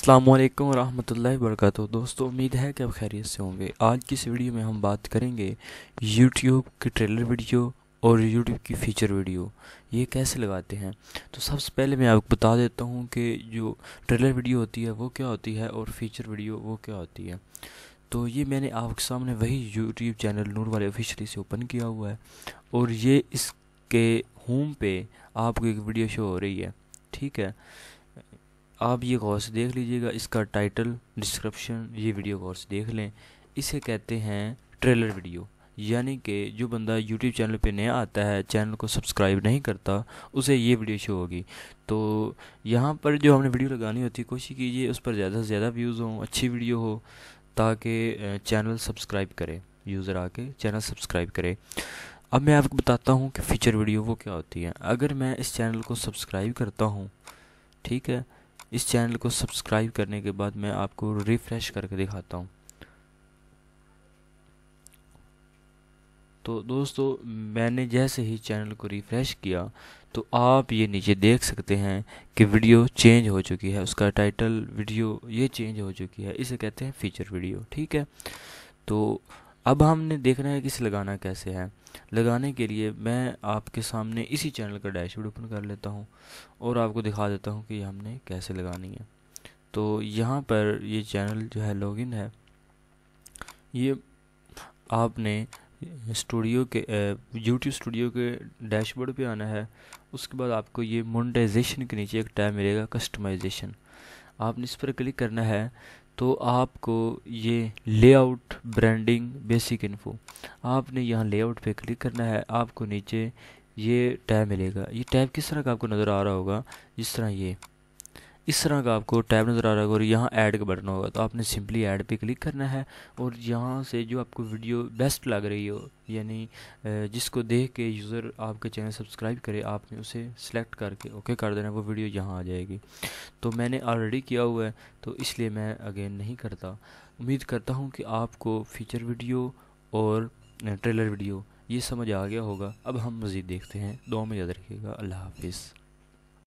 अस्सलाम वालेकुम रहमतुल्लाहि दोस्तों उम्मीद है कि आप खैरियत से होंगे आज की इस वीडियो में हम बात करेंगे यूट्यूब की ट्रेलर वीडियो और यूट्यूब की फ़ीचर वीडियो ये कैसे लगाते हैं तो सबसे पहले मैं आपको बता देता हूँ कि जो ट्रेलर वीडियो होती है वो क्या होती है और फीचर वीडियो वो क्या होती है तो ये मैंने आपके सामने वही यूट्यूब चैनल नूर वाले ऑफिशली से ओपन किया हुआ है और ये इसके होम पे आपको एक वीडियो शो हो रही है ठीक है आप ये गौर से देख लीजिएगा इसका टाइटल डिस्क्रिप्शन ये वीडियो गौर से देख लें इसे कहते हैं ट्रेलर वीडियो यानी कि जो बंदा यूट्यूब चैनल पे नया आता है चैनल को सब्सक्राइब नहीं करता उसे ये वीडियो शो होगी तो यहाँ पर जो हमने वीडियो लगानी होती है कोशिश कीजिए उस पर ज़्यादा से ज़्यादा व्यूज़ हों अच्छी वीडियो हो ताकि चैनल सब्सक्राइब करे यूज़र आके चैनल सब्सक्राइब करे अब मैं आपको बताता हूँ कि फ़ीचर वीडियो वो क्या होती है अगर मैं इस चैनल को सब्सक्राइब करता हूँ ठीक है इस चैनल को सब्सक्राइब करने के बाद मैं आपको रिफ्रेश करके दिखाता हूँ तो दोस्तों मैंने जैसे ही चैनल को रिफ़्रेश किया तो आप ये नीचे देख सकते हैं कि वीडियो चेंज हो चुकी है उसका टाइटल वीडियो ये चेंज हो चुकी है इसे कहते हैं फीचर वीडियो ठीक है तो अब हमने देखना है कि इसे लगाना कैसे है लगाने के लिए मैं आपके सामने इसी चैनल का डैशबोर्ड ओपन कर लेता हूँ और आपको दिखा देता हूँ कि हमने कैसे लगानी है तो यहाँ पर ये चैनल जो है लॉगिन है ये आपने स्टूडियो के यूट्यूब स्टूडियो के डैशबोर्ड पे आना है उसके बाद आपको ये मोनेटाइजेशन के नीचे एक टैब मिलेगा कस्टमाइजेशन आपने इस पर क्लिक करना है तो आपको ये लेआउट ब्रांडिंग बेसिक इन्फो आपने यहाँ लेआउट पे क्लिक करना है आपको नीचे ये टैब मिलेगा ये टैब किस तरह का आपको नज़र आ रहा होगा जिस तरह ये इस तरह का आपको टैब नज़र आ रहा होगा और यहाँ ऐड का बटन होगा तो आपने सिंपली ऐड पे क्लिक करना है और यहाँ से जो आपको वीडियो बेस्ट लग रही हो यानी जिसको देख के यूज़र आपके चैनल सब्सक्राइब करे आपने उसे सिलेक्ट करके ओके कर देना वो वीडियो यहाँ आ जाएगी तो मैंने ऑलरेडी किया हुआ है तो इसलिए मैं अगेन नहीं करता उम्मीद करता हूँ कि आपको फीचर वीडियो और ट्रेलर वीडियो ये समझ आ गया होगा अब हम मज़ीद देखते हैं दो में याद रखिएगा अल्लाह हाफिज़